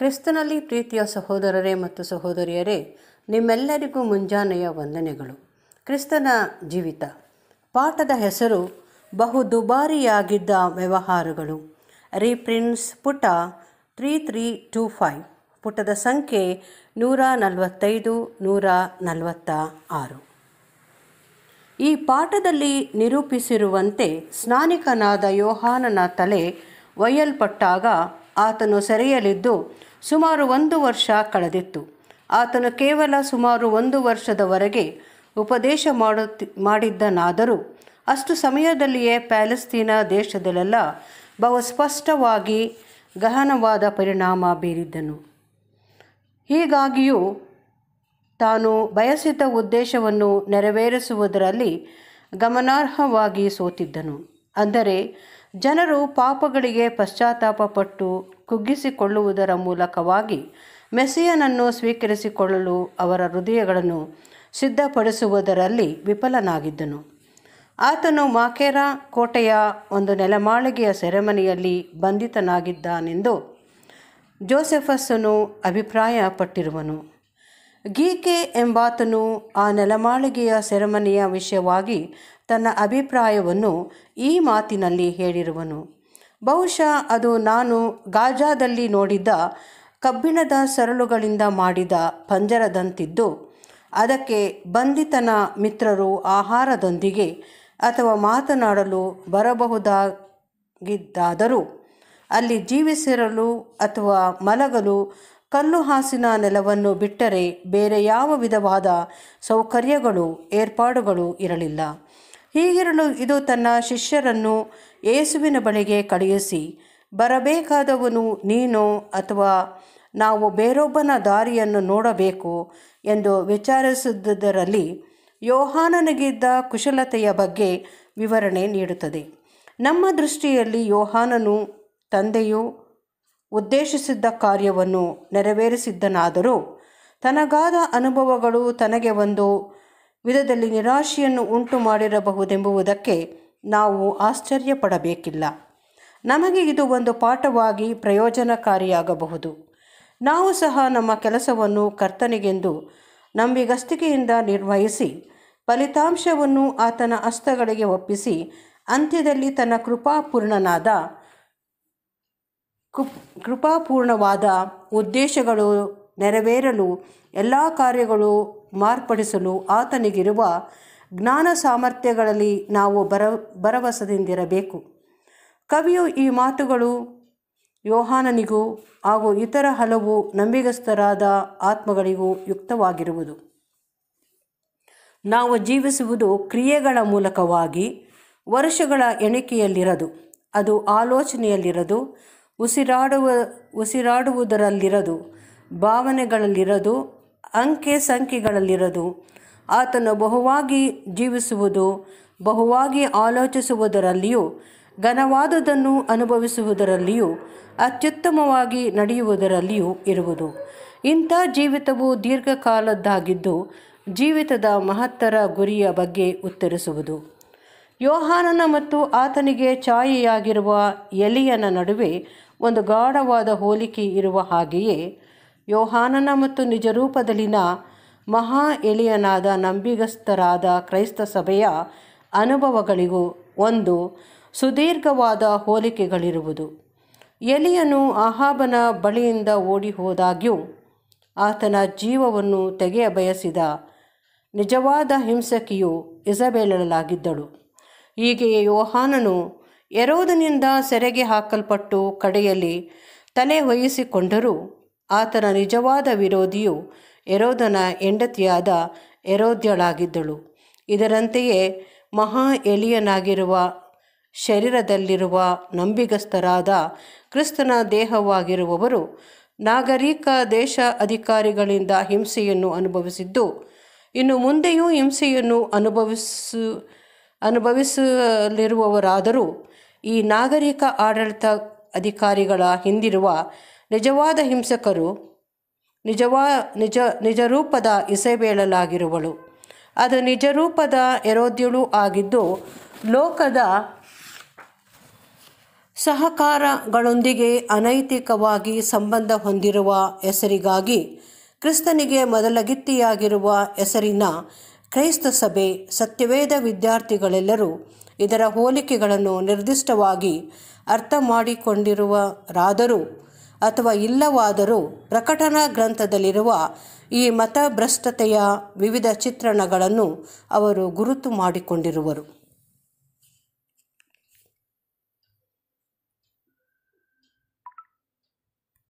ಕ್ರಿಸ್ತನಲ್ಲಿ ಪ್ರೀತಿಯ ಸಹೋದರರೇ ಮತ್ತು ಸಹೋದರಿಯರೇ ನಿಮ್ಮೆಲ್ಲರಿಗೂ ಮುಂಜಾನೆಯ ವಂದನೆಗಳು ಕ್ರಿಸ್ತನ ಜೀವಿತ ಪಾಠದ ಹೆಸರು ಬಹು ದುಬಾರಿಯಾಗಿದ್ದ ವ್ಯವಹಾರಗಳು ರೀಪ್ರಿನ್ಸ್ ಪುಟ ತ್ರೀ ತ್ರೀ ಟೂ ಫೈವ್ ಪುಟದ ಸಂಖ್ಯೆ ನೂರ ನಲವತ್ತೈದು ನೂರ ನಲವತ್ತ ಆರು ಈ ಪಾಠದಲ್ಲಿ ನಿರೂಪಿಸಿರುವಂತೆ ಸ್ನಾನಿಕನಾದ ಯೋಹಾನನ ತಲೆ ಒಯ್ಯಲ್ಪಟ್ಟಾಗ ಆತನು ಸೆರೆಯಲಿದ್ದು ಸುಮಾರು ಒಂದು ವರ್ಷ ಕಳೆದಿತ್ತು ಆತನು ಕೇವಲ ಸುಮಾರು ಒಂದು ವರ್ಷದವರೆಗೆ ಉಪದೇಶ ಮಾಡುತ್ತಿ ಮಾಡಿದ್ದನಾದರೂ ಅಷ್ಟು ಸಮಯದಲ್ಲಿಯೇ ಪ್ಯಾಲೆಸ್ತೀನಾ ದೇಶದಲ್ಲೆಲ್ಲ ಬಹು ಸ್ಪಷ್ಟವಾಗಿ ಗಹನವಾದ ಪರಿಣಾಮ ಬೀರಿದ್ದನು ಹೀಗಾಗಿಯೂ ತಾನು ಬಯಸಿದ ಉದ್ದೇಶವನ್ನು ನೆರವೇರಿಸುವುದರಲ್ಲಿ ಗಮನಾರ್ಹವಾಗಿ ಸೋತಿದ್ದನು ಅಂದರೆ ಜನರು ಪಾಪಗಳಿಗೆ ಪಶ್ಚಾತ್ತಾಪ ಪಟ್ಟು ಕುಗ್ಗಿಸಿಕೊಳ್ಳುವುದರ ಮೂಲಕವಾಗಿ ಮೆಸ್ಸಿಯನನ್ನು ಸ್ವೀಕರಿಸಿಕೊಳ್ಳಲು ಅವರ ಹೃದಯಗಳನ್ನು ಸಿದ್ಧಪಡಿಸುವುದರಲ್ಲಿ ವಿಫಲನಾಗಿದ್ದನು ಆತನು ಮಾಕೇರ ಕೋಟೆಯ ಒಂದು ನೆಲಮಾಳಿಗೆಯ ಸೆರೆಮನೆಯಲ್ಲಿ ಬಂಧಿತನಾಗಿದ್ದಾನೆಂದು ಜೋಸೆಫಸ್ಸನು ಅಭಿಪ್ರಾಯಪಟ್ಟಿರುವನು ಗೀಕೆ ಎಂಬಾತನು ಆ ನೆಲಮಾಳಿಗೆಯ ಸೆರೆಮನೆಯ ವಿಷಯವಾಗಿ ತನ್ನ ಅಭಿಪ್ರಾಯವನ್ನು ಈ ಮಾತಿನಲ್ಲಿ ಹೇಳಿರುವನು ಬಹುಶಃ ಅದು ನಾನು ಗಾಜಾದಲ್ಲಿ ನೋಡಿದ್ದ ಕಬ್ಬಿಣದ ಸರಳುಗಳಿಂದ ಮಾಡಿದ ಪಂಜರದಂತಿದ್ದು ಅದಕ್ಕೆ ಬಂಧಿತನ ಮಿತ್ರರು ಆಹಾರದೊಂದಿಗೆ ಅಥವಾ ಮಾತನಾಡಲು ಬರಬಹುದಾಗಿದ್ದಾದರೂ ಅಲ್ಲಿ ಜೀವಿಸಿರಲು ಅಥವಾ ಮಲಗಲು ಕಲ್ಲು ಹಾಸಿನ ನೆಲವನ್ನು ಬಿಟ್ಟರೆ ಬೇರೆ ಯಾವ ವಿಧವಾದ ಸೌಕರ್ಯಗಳು ಏರ್ಪಾಡುಗಳು ಇರಲಿಲ್ಲ ಹೀಗಿರಲು ಇದು ತನ್ನ ಶಿಷ್ಯರನ್ನು ಯೇಸುವಿನ ಬಳಿಗೆ ಕಳುಹಿಸಿ ಬರಬೇಕಾದವನು ನೀನು ಅಥವಾ ನಾವು ಬೇರೊಬ್ಬನ ದಾರಿಯನ್ನು ನೋಡಬೇಕು ಎಂದು ವಿಚಾರಿಸಿದ್ದರಲ್ಲಿ ಯೋಹಾನನಿಗಿದ್ದ ಕುಶಲತೆಯ ಬಗ್ಗೆ ವಿವರಣೆ ನೀಡುತ್ತದೆ ನಮ್ಮ ದೃಷ್ಟಿಯಲ್ಲಿ ಯೋಹಾನನು ತಂದೆಯು ಉದ್ದೇಶಿಸಿದ್ದ ಕಾರ್ಯವನ್ನು ನೆರವೇರಿಸಿದ್ದನಾದರೂ ತನಗಾದ ಅನುಭವಗಳು ತನಗೆ ಒಂದು ವಿಧದಲ್ಲಿ ನಿರಾಶೆಯನ್ನು ಉಂಟು ಮಾಡಿರಬಹುದೆಂಬುದಕ್ಕೆ ನಾವು ಆಶ್ಚರ್ಯಪಡಬೇಕಿಲ್ಲ ನಮಗೆ ಇದು ಒಂದು ಪಾಠವಾಗಿ ಪ್ರಯೋಜನಕಾರಿಯಾಗಬಹುದು ನಾವು ಸಹ ನಮ್ಮ ಕೆಲಸವನ್ನು ಕರ್ತನಿಗೆಂದು ನಂಬಿಗಸ್ತಿಕೆಯಿಂದ ನಿರ್ವಹಿಸಿ ಫಲಿತಾಂಶವನ್ನು ಆತನ ಹಸ್ತಗಳಿಗೆ ಒಪ್ಪಿಸಿ ಅಂತ್ಯದಲ್ಲಿ ತನ್ನ ಕೃಪಾಪೂರ್ಣನಾದ ಕೃಪಾಪೂರ್ಣವಾದ ಉದ್ದೇಶಗಳು ನೆರವೇರಲು ಎಲ್ಲ ಕಾರ್ಯಗಳು ಮಾರ್ಪಡಿಸಲು ಆತನಿಗಿರುವ ಜ್ಞಾನ ಸಾಮರ್ಥ್ಯಗಳಲ್ಲಿ ನಾವು ಬರ ಭರವಸದಿಂದಿರಬೇಕು ಕವಿಯು ಈ ಮಾತುಗಳು ಯೋಹಾನನಿಗೂ ಹಾಗೂ ಇತರ ಹಲವು ನಂಬಿಗಸ್ಥರಾದ ಆತ್ಮಗಳಿಗೂ ಯುಕ್ತವಾಗಿರುವುದು ನಾವು ಜೀವಿಸುವುದು ಕ್ರಿಯೆಗಳ ಮೂಲಕವಾಗಿ ವರ್ಷಗಳ ಎಣಿಕೆಯಲ್ಲಿರದು ಅದು ಆಲೋಚನೆಯಲ್ಲಿರದು ಉಸಿರಾಡುವ ಉಸಿರಾಡುವುದರಲ್ಲಿರದು ಭಾವನೆಗಳಲ್ಲಿರದು ಅಂಕೆ ಸಂಖ್ಯೆಗಳಲ್ಲಿರದು ಆತನು ಬಹುವಾಗಿ ಜೀವಿಸುವುದು ಬಹುವಾಗಿ ಆಲೋಚಿಸುವುದರಲ್ಲಿಯೂ ಘನವಾದುದನ್ನು ಅನುಭವಿಸುವುದರಲ್ಲಿಯೂ ಅತ್ಯುತ್ತಮವಾಗಿ ನಡೆಯುವುದರಲ್ಲಿಯೂ ಇರುವುದು ಇಂಥ ಜೀವಿತವು ದೀರ್ಘಕಾಲದ್ದಾಗಿದ್ದು ಜೀವಿತದ ಮಹತ್ತರ ಗುರಿಯ ಬಗ್ಗೆ ಉತ್ತರಿಸುವುದು ಯೋಹಾನನ ಮತ್ತು ಆತನಿಗೆ ಛಾಯೆಯಾಗಿರುವ ಎಲಿಯನ ನಡುವೆ ಒಂದು ಗಾಢವಾದ ಹೋಲಿಕೆ ಇರುವ ಹಾಗೆಯೇ ಯೋಹಾನನ ಮತ್ತು ನಿಜರೂಪದಲ್ಲಿನ ಮಹಾ ಎಲಿಯನಾದ ನಂಬಿಗಸ್ತರಾದ ಕ್ರೈಸ್ತ ಸಭೆಯ ಅನುಭವಗಳಿಗೂ ಒಂದು ಸುದೀರ್ಘವಾದ ಹೋಲಿಕೆಗಳಿರುವುದು ಎಲಿಯನು ಅಹಾಬನ ಬಳಿಯಿಂದ ಓಡಿ ಹೋದಾಗ್ಯೂ ಆತನ ಜೀವವನ್ನು ತೆಗೆಯ ಬಯಸಿದ ನಿಜವಾದ ಹಿಂಸಕಿಯು ಇಸಬೇಲಲಾಗಿದ್ದಳು ಹೀಗೆಯೇ ಯೋಹಾನನು ಎರೋದನಿಂದ ಸೆರೆಗೆ ಹಾಕಲ್ಪಟ್ಟು ಕಡೆಯಲ್ಲಿ ತಲೆ ಹೊಯ್ಯಿಸಿಕೊಂಡರೂ ಆತನ ನಿಜವಾದ ವಿರೋಧಿಯು ಎರೋದನ ಹೆಂಡತಿಯಾದ ಎರೋದ್ಯಳಾಗಿದ್ದಳು ಇದರಂತೆಯೇ ಮಹಾ ಎಲಿಯನಾಗಿರುವ ಶರೀರದಲ್ಲಿರುವ ನಂಬಿಗಸ್ತರಾದ ಕ್ರಿಸ್ತನ ದೇಹವಾಗಿರುವವರು ನಾಗರಿಕ ದೇಶ ಅಧಿಕಾರಿಗಳಿಂದ ಹಿಂಸೆಯನ್ನು ಅನುಭವಿಸಿದ್ದು ಇನ್ನು ಮುಂದೆಯೂ ಹಿಂಸೆಯನ್ನು ಅನುಭವಿಸು ಅನುಭವಿಸಲಿರುವವರಾದರೂ ಈ ನಾಗರಿಕ ಆಡಳಿತ ಅಧಿಕಾರಿಗಳ ಹಿಂದಿರುವ ನಿಜವಾದ ಹಿಂಸಕರು ನಿಜವಾ ನಿಜ ನಿಜರೂಪದ ಇಸೆಬೇಳಲಾಗಿರುವಳು ಅದು ನಿಜರೂಪದ ಎರೋದ್ಯಳು ಆಗಿದ್ದು ಲೋಕದ ಸಹಕಾರಗಳೊಂದಿಗೆ ಅನೈತಿಕವಾಗಿ ಸಂಬಂಧ ಹೊಂದಿರುವ ಹೆಸರಿಗಾಗಿ ಕ್ರಿಸ್ತನಿಗೆ ಮೊದಲಗಿತ್ತಿಯಾಗಿರುವ ಹೆಸರಿನ ಕ್ರೈಸ್ತ ಸಭೆ ಸತ್ಯವೇದ ವಿದ್ಯಾರ್ಥಿಗಳೆಲ್ಲರೂ ಇದರ ಹೋಲಿಕೆಗಳನ್ನು ನಿರ್ದಿಷ್ಟವಾಗಿ ಅರ್ಥ ಮಾಡಿಕೊಂಡಿರುವರಾದರೂ ಅಥವಾ ಇಲ್ಲವಾದರೂ ಪ್ರಕಟಣಾ ಗ್ರಂಥದಲ್ಲಿರುವ ಈ ಮತಭ್ರಷ್ಟತೆಯ ವಿವಿಧ ಚಿತ್ರಣಗಳನ್ನು ಅವರು ಗುರುತು ಮಾಡಿಕೊಂಡಿರುವರು